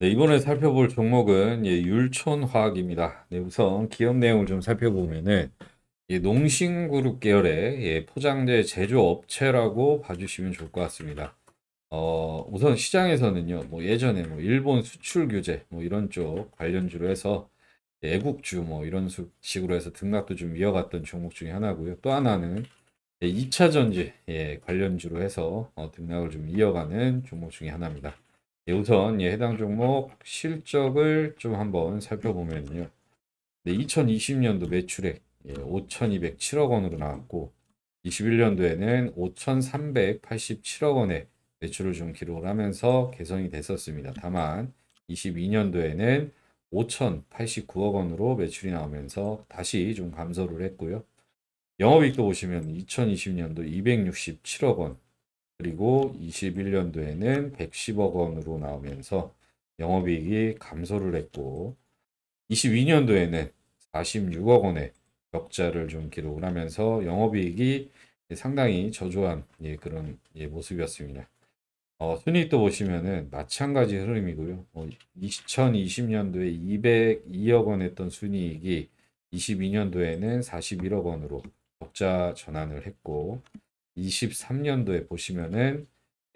네, 이번에 살펴볼 종목은 예, 율촌화학입니다. 네, 우선 기업 내용을 좀 살펴보면은 예, 농신그룹 계열의 예, 포장재 제조업체라고 봐주시면 좋을 것 같습니다. 어, 우선 시장에서는요, 뭐 예전에 뭐 일본 수출 규제 뭐 이런 쪽 관련주로 해서 예, 애국주 뭐 이런 식으로 해서 등락도 좀 이어갔던 종목 중에 하나고요. 또 하나는 예, 2차 전지 예, 관련주로 해서 어, 등락을 좀 이어가는 종목 중에 하나입니다. 예, 우선 예, 해당 종목 실적을 좀 한번 살펴보면요. 네, 2020년도 매출액 예, 5,207억 원으로 나왔고 21년도에는 5,387억 원의 매출을 좀 기록을 하면서 개선이 됐었습니다. 다만 22년도에는 5,089억 원으로 매출이 나오면서 다시 좀 감소를 했고요. 영업이익도 보시면 2020년도 267억 원, 그리고 21년도에는 110억 원으로 나오면서 영업이익이 감소를 했고 22년도에는 46억 원의 적자를 좀 기록을 하면서 영업이익이 상당히 저조한 예, 그런 예, 모습이었습니다. 어, 순이익도 보시면은 마찬가지 흐름이고요. 어, 2020년도에 202억 원 했던 순이익이 22년도에는 41억 원으로 적자 전환을 했고 23년도에 보시면은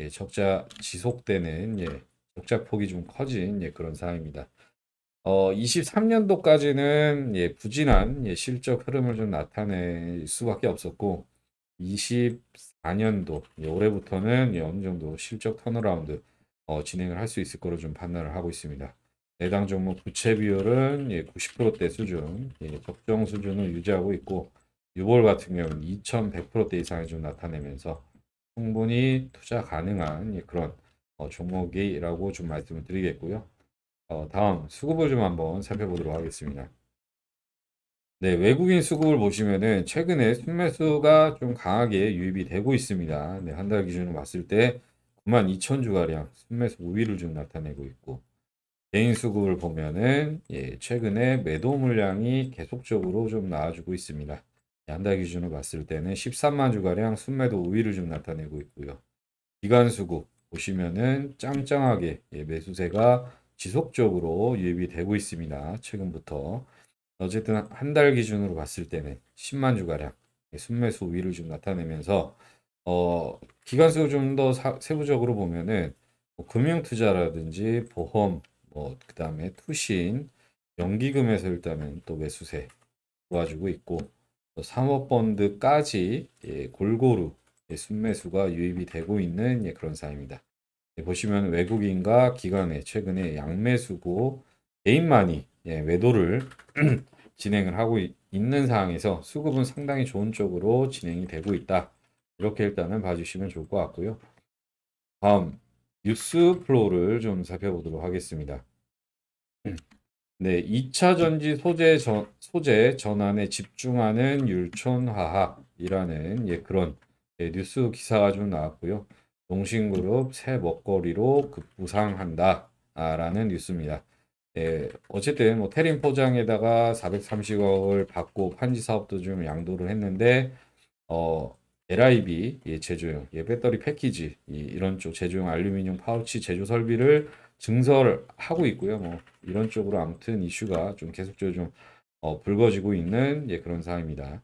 예, 적자 지속되는 예, 적자 폭이 좀 커진 예, 그런 상황입니다. 어, 23년도까지는 예, 부진한 예, 실적 흐름을 좀 나타낼 수밖에 없었고 24년도 예, 올해부터는 예, 어느 정도 실적 턴어라운드 어, 진행을 할 수 있을 거로 좀 판단을 하고 있습니다. 해당 종목 부채 비율은 예, 90%대 수준, 예, 적정 수준을 유지하고 있고 6월 같은 경우는 2100%대 이상이 좀 나타내면서 충분히 투자 가능한 예, 그런 어, 종목이라고 좀 말씀을 드리겠고요. 어, 다음 수급을 좀 한번 살펴보도록 하겠습니다. 네, 외국인 수급을 보시면은 최근에 순매수가 좀 강하게 유입이 되고 있습니다. 네, 한 달 기준으로 봤을 때 92,000주가량 순매수 우위를 좀 나타내고 있고 개인 수급을 보면은 예, 최근에 매도 물량이 계속적으로 좀 나와주고 있습니다. 한달 기준으로 봤을 때는 13만 주가량 순매도 우위를좀 나타내고 있고요. 기간수급 보시면은 짱짱하게 매수세가 지속적으로 유입이 되고 있습니다. 최근부터 어쨌든 한 달 기준으로 봤을 때는 10만 주가량 순매수 우위를좀 나타내면서 어, 기간수 좀 더 세부적으로 보면은 뭐 금융투자라든지 보험 뭐 그다음에 투신 연기금에서 일단은 또 매수세 도와주고 있고 사모펀드까지 예, 골고루 예, 순매수가 유입이 되고 있는 예, 그런 사입니다. 예, 보시면 외국인과 기관의 최근에 양매수고 개인만이 예, 외도를 진행을 하고 있, 는 상황에서 수급은 상당히 좋은 쪽으로 진행이 되고 있다. 이렇게 일단은 봐주시면 좋을 것 같고요. 다음 뉴스 플로우를 좀 살펴보도록 하겠습니다. 네, 2차 전지 소재, 전, 소재 전환에 집중하는 율촌화학이라는 예, 그런 예, 뉴스 기사가 좀 나왔고요. 농신그룹 새 먹거리로 급부상한다라는 뉴스입니다. 예, 어쨌든 뭐 테린 포장에다가 430억을 받고 판지 사업도 좀 양도를 했는데 어, LIB 예, 제조용 예, 배터리 패키지 예, 이런 쪽 제조용 알루미늄 파우치 제조 설비를 증설 하고 있고요. 뭐 이런 쪽으로 아무튼 이슈가 좀 계속적으로 좀 어, 불거지고 있는 예, 그런 상황입니다.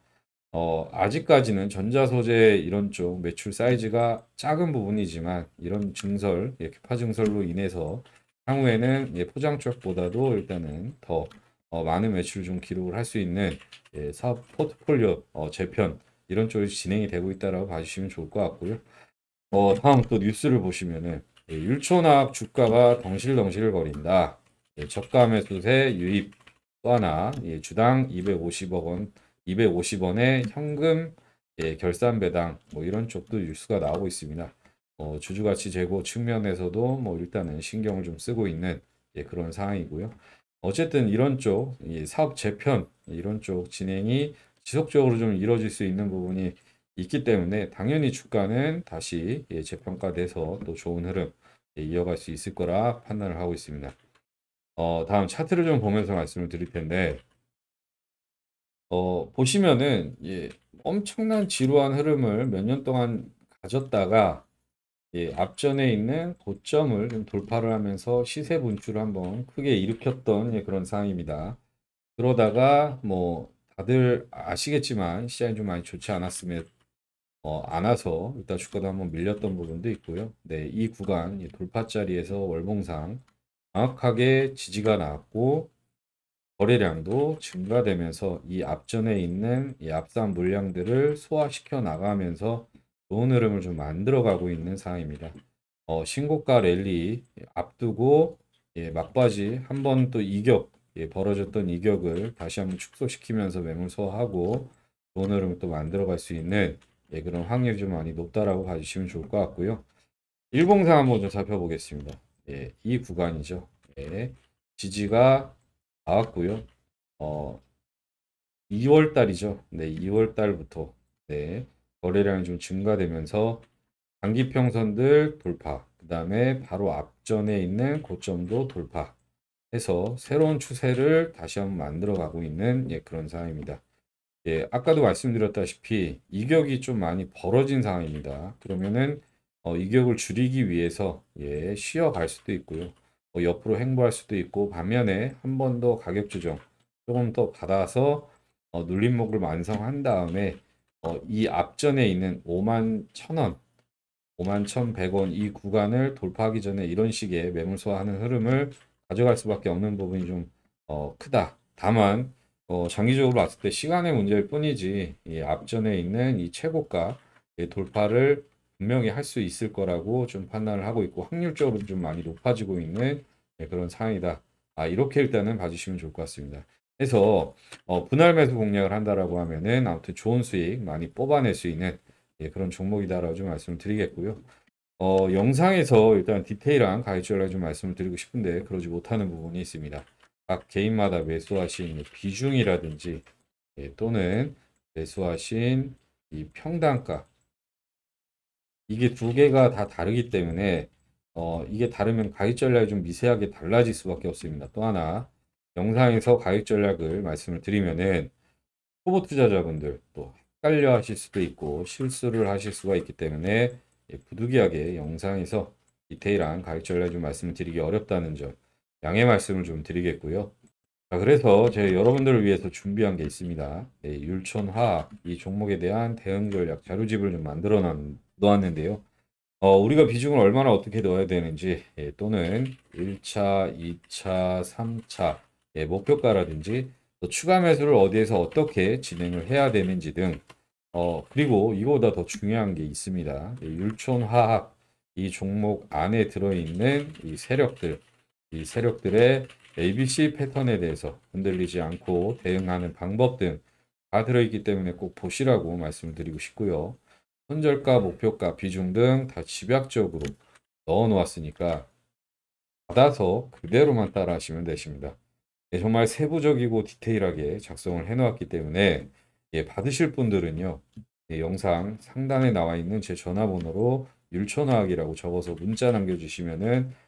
어, 아직까지는 전자소재 이런 쪽 매출 사이즈가 작은 부분이지만 이런 증설, 예, 파 증설로 인해서 향후에는 예, 포장 쪽보다도 일단은 더 어, 많은 매출을 좀 기록을 할 수 있는 예, 사업 포트폴리오 어, 재편 이런 쪽이 진행이 되고 있다라고 봐주시면 좋을 것 같고요. 어, 다음 또 뉴스를 보시면은 예, 율촌학 주가가 덩실덩실 거린다. 예, 저가 매수세 유입 또 하나 예, 주당 250억 원 250원의 현금 결산 배당 뭐 이런 쪽도 뉴스가 나오고 있습니다. 어, 주주가치 제고 측면에서도 뭐 일단은 신경을 좀 쓰고 있는 그런 상황이고요. 어쨌든 이런 쪽 사업 재편 이런 쪽 진행이 지속적으로 좀 이루어질 수 있는 부분이 있기 때문에 당연히 주가는 다시 예, 재평가돼서 또 좋은 흐름 예, 이어갈 수 있을 거라 판단을 하고 있습니다. 어, 다음 차트를 좀 보면서 말씀을 드릴 텐데 어, 보시면은 예, 엄청난 지루한 흐름을 몇 년 동안 가졌다가 예, 앞전에 있는 고점을 좀 돌파를 하면서 시세 분출을 한번 크게 일으켰던 예, 그런 상황입니다. 그러다가 뭐 다들 아시겠지만 시장이 좀 많이 좋지 않았음에 도 어, 안아서 일단 주가도 한번 밀렸던 부분도 있고요. 네, 이 구간 이 돌파자리에서 월봉상 정확하게 지지가 나왔고 거래량도 증가되면서 이 앞전에 있는 이 앞산 물량들을 소화시켜 나가면서 좋은 흐름을 좀 만들어가고 있는 상황입니다. 어, 신고가 랠리 앞두고 예, 막바지 한 번 또 이격 예, 벌어졌던 이격을 다시 한번 축소시키면서 매물 소화하고 좋은 흐름을 또 만들어갈 수 있는 예, 그런 확률이 좀 많이 높다라고 봐주시면 좋을 것 같고요. 103 한번 좀 살펴보겠습니다. 예, 이 구간이죠. 예, 지지가 나왔고요. 어, 2월 달이죠. 네, 2월 달부터 네, 거래량이 좀 증가되면서 단기 평선들 돌파, 그 다음에 바로 앞전에 있는 고점도 돌파해서 새로운 추세를 다시 한번 만들어가고 있는 예, 그런 상황입니다. 예, 아까도 말씀드렸다시피 이격이 좀 많이 벌어진 상황입니다. 그러면은 어, 이격을 줄이기 위해서 예, 쉬어갈 수도 있고요. 어, 옆으로 횡보할 수도 있고 반면에 한 번 더 가격 조정 조금 더 받아서 어, 눌림목을 완성한 다음에 어, 이 앞전에 있는 5만 1,000원 5만 1,100원 이 구간을 돌파하기 전에 이런 식의 매물 소화하는 흐름을 가져갈 수밖에 없는 부분이 좀 어, 크다. 다만 어, 장기적으로 봤을 때 시간의 문제일 뿐이지 이 앞전에 있는 이 최고가 돌파를 분명히 할 수 있을 거라고 좀 판단을 하고 있고 확률적으로 좀 많이 높아지고 있는 예, 그런 상황이다. 아, 이렇게 일단은 봐주시면 좋을 것 같습니다. 그래서 어, 분할 매수 공략을 한다라고 하면은 아무튼 좋은 수익 많이 뽑아낼 수 있는 예, 그런 종목이다라고 좀 말씀을 드리겠고요. 어, 영상에서 일단 디테일한 가이드라인좀 말씀을 드리고 싶은데 그러지 못하는 부분이 있습니다. 각 개인마다 매수하신 비중이라든지 예, 또는 매수하신 이 평단가 이게 두 개가 다 다르기 때문에 어, 이게 다르면 가격 전략이 좀 미세하게 달라질 수밖에 없습니다. 또 하나 영상에서 가격 전략을 말씀을 드리면은 초보 투자자분들 또 헷갈려 하실 수도 있고 실수를 하실 수가 있기 때문에 예, 부득이하게 영상에서 디테일한 가격 전략 좀 말씀드리기 어렵다는 점 양해 말씀을 좀 드리겠고요. 자, 그래서 제가 여러분들을 위해서 준비한 게 있습니다. 네, 율촌화학 이 종목에 대한 대응 전략 자료집을 좀 만들어 놓았는데요. 어, 우리가 비중을 얼마나 어떻게 넣어야 되는지 예, 또는 1차, 2차, 3차 예, 목표가라든지 또 추가 매수를 어디에서 어떻게 진행을 해야 되는지 등 어, 그리고 이거보다 더 중요한 게 있습니다. 예, 네, 율촌화학 이 종목 안에 들어있는 이 세력들 이 세력들의 ABC 패턴에 대해서 흔들리지 않고 대응하는 방법 등 다 들어있기 때문에 꼭 보시라고 말씀을 드리고 싶고요. 손절가, 목표가, 비중 등 다 집약적으로 넣어 놓았으니까 받아서 그대로만 따라 하시면 되십니다. 예, 정말 세부적이고 디테일하게 작성을 해 놓았기 때문에 예, 받으실 분들은요. 예, 영상 상단에 나와 있는 제 전화번호로 율천화학이라고 적어서 문자 남겨주시면은